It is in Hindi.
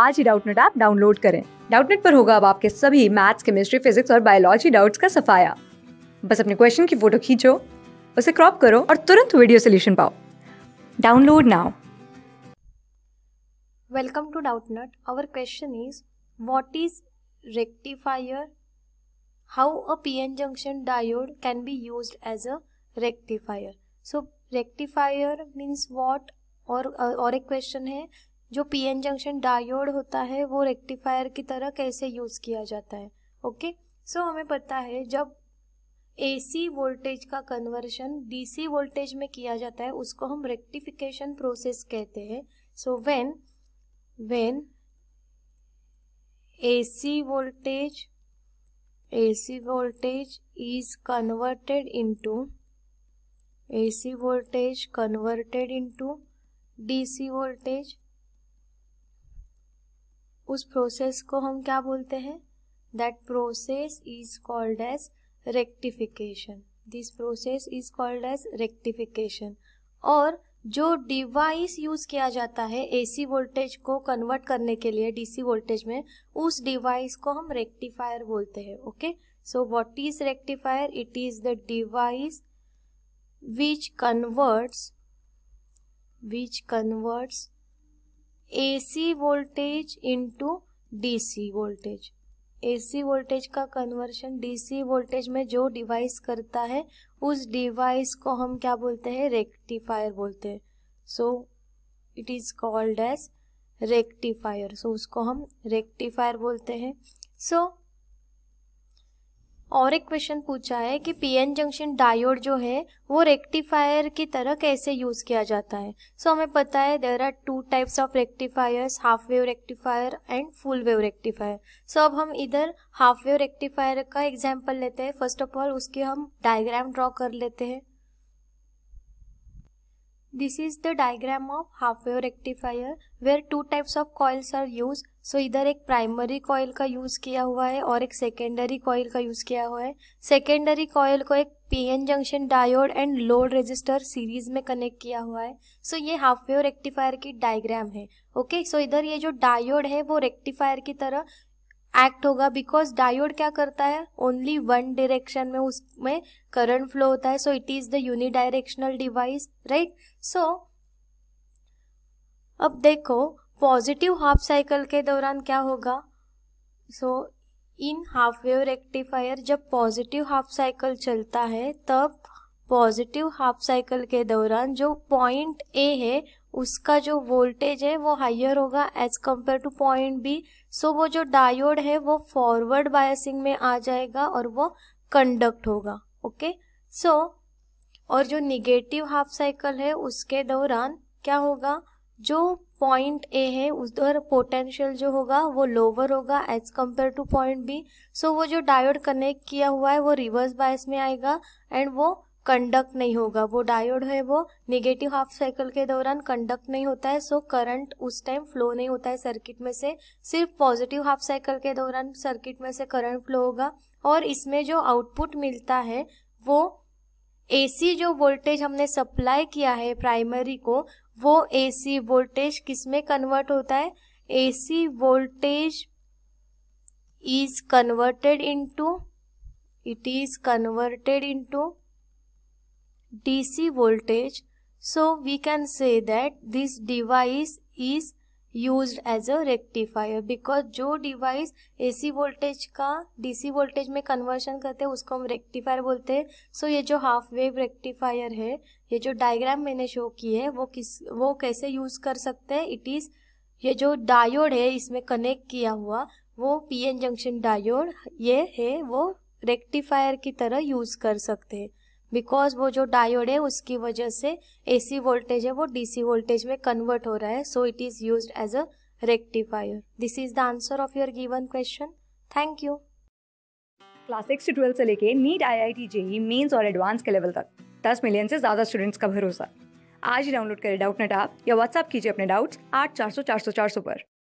आज ही डाउटनेट ऐप डाउनलोड करें डाउटनेट पर होगा अब आपके सभी मैथ्स केमिस्ट्री फिजिक्स और बायोलॉजी डाउट्स का सफाया बस अपने क्वेश्चन की फोटो खींचो उसे क्रॉप करो और तुरंत वीडियो सोल्यूशन पाओ download now welcome to Doubtnut our question is what is rectifier how a pn junction diode can be used as a rectifier so rectifier means what और और एक क्वेश्चन है जो पीएन जंक्शन डायोड होता है वो रेक्टिफायर की तरह कैसे यूज़ किया जाता है ओके सो हमें पता है जब एसी वोल्टेज का कन्वर्शन डीसी वोल्टेज में किया जाता है उसको हम रेक्टिफिकेशन प्रोसेस कहते हैं so when when AC voltage AC voltage is converted into AC voltage converted into DC voltage उस प्रोसेस को हम क्या बोलते हैं that process is called as rectification this process is called as rectification और जो डिवाइस यूज किया जाता है एसी वोल्टेज को कन्वर्ट करने के लिए डीसी वोल्टेज में उस डिवाइस को हम रेक्टिफायर बोलते हैं okay so what is rectifier it is the device which converts which converts AC voltage D DC voltage AC voltage का कन्वर्शन डीसी वोल्टेज में जो डिवाइस करता है उस डिवाइस को हम क्या बोलते हैं रेक्टिफायर बोलते हैं so it is called as rectifier so उसको हम रेक्टिफायर बोलते हैं सो so, और एक क्वेश्चन पूछा है कि पीएन जंक्शन डायोड जो है वो रेक्टिफायर की तरह कैसे यूज किया जाता है सो so, हमें पता है there are two types of rectifiers half wave rectifier and full wave rectifier so अब हम इधर हाफ वेव रेक्टिफायर का एग्जाम्पल लेते हैं फर्स्ट ऑफ ऑल उसके हम डायग्राम ड्रॉ कर लेते हैं This is the diagram of half wave rectifier where two types of coils are used. So इधर एक primary coil का use किया हुआ है और एक secondary coil का use किया हुआ है Secondary coil को एक PN junction diode and load resistor series में कनेक्ट किया हुआ है सो so, ये हाफ वेव रेक्टिफायर की डायग्राम है ओके okay? सो so, इधर ये जो डायोड है वो रेक्टिफायर की तरह एक्ट होगा बिकॉज डायोड क्या करता है ओनली वन डायरेक्शन में उसमें करंट फ्लो होता है so it is the unidirectional device right so अब देखो पॉजिटिव हाफ साइकिल के दौरान क्या होगा so in half wave rectifier जब पॉजिटिव हाफ साइकिल चलता है तब पॉजिटिव हाफ साइकिल के दौरान जो पॉइंट ए है उसका जो वोल्टेज है वो हाइयर होगा as compare to point B so वो जो डायोड है वो फॉरवर्ड बायसिंग में आ जाएगा और वो कंडक्ट होगा ओके सो और जो निगेटिव हाफ साइकिल है उसके दौरान क्या होगा जो पॉइंट ए है उस पोटेंशियल जो होगा वो लोअर होगा as compare to point B so वो जो डायोड कनेक्ट किया हुआ है वो रिवर्स बायस में आएगा एंड वो कंडक्ट नहीं होगा वो डायोड है वो निगेटिव हाफ साइकिल के दौरान कंडक्ट नहीं होता है सो करंट उस टाइम फ्लो नहीं होता है सर्किट में से सिर्फ पॉजिटिव हाफ साइकिल के दौरान सर्किट में से करंट फ्लो होगा और इसमें जो आउटपुट मिलता है वो एसी जो वोल्टेज हमने सप्लाई किया है प्राइमरी को वो एसी वोल्टेज किस में कन्वर्ट होता है AC voltage is converted into it is converted into DC voltage. So we can say that this device is use as a rectifier because जो डिवाइस AC वोल्टेज का डीसी वोल्टेज में कन्वर्शन करते हैं उसको हम रेक्टिफायर बोलते हैं सो so, ये जो हाफ वेव रेक्टिफायर है ये जो diagram मैंने शो की है वो किस वो कैसे यूज़ कर सकते हैं इट इज़ ये जो डायोड है इसमें कनेक्ट किया हुआ वो PN जंक्शन डायोड ये है वो रेक्टिफायर की तरह यूज़ कर सकते हैं बिकॉज वो जो डायोड है उसकी वजह से एसी वोल्टेज है वो डीसी वोल्टेज में कन्वर्ट हो रहा है so it is use as a rectifier this is the answer of your given question thank you class six twelfth से लेके NEET IIT JEE mains और एडवांस के लेवल तक दस मिलियन से ज़्यादा स्टूडेंट्स का भरोसा आज ही डाउनलोड करें डाउट नेट आप या व्हाट्सअप कीजिए अपने डाउट्स आठ चार सौ चार सौ चार सौ पर